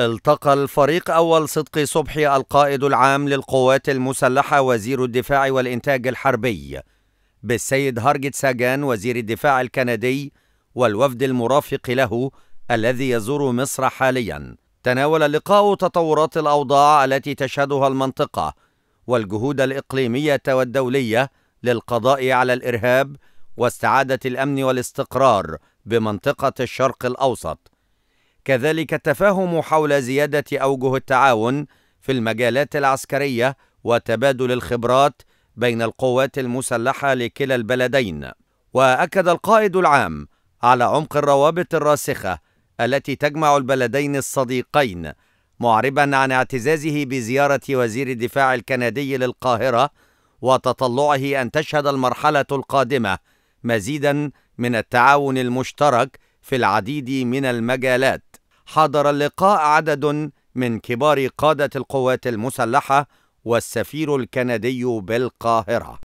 التقى الفريق أول صدقي صبحي القائد العام للقوات المسلحة وزير الدفاع والإنتاج الحربي بالسيد هارجت ساجان وزير الدفاع الكندي والوفد المرافق له الذي يزور مصر حالياً تناول اللقاء تطورات الأوضاع التي تشهدها المنطقة والجهود الإقليمية والدولية للقضاء على الإرهاب واستعادة الأمن والاستقرار بمنطقة الشرق الأوسط كذلك التفاهم حول زيادة أوجه التعاون في المجالات العسكرية وتبادل الخبرات بين القوات المسلحة لكلا البلدين وأكد القائد العام على عمق الروابط الراسخة التي تجمع البلدين الصديقين معربا عن اعتزازه بزيارة وزير الدفاع الكندي للقاهرة وتطلعه أن تشهد المرحلة القادمة مزيدا من التعاون المشترك في العديد من المجالات حضر اللقاء عدد من كبار قادة القوات المسلحة والسفير الكندي بالقاهرة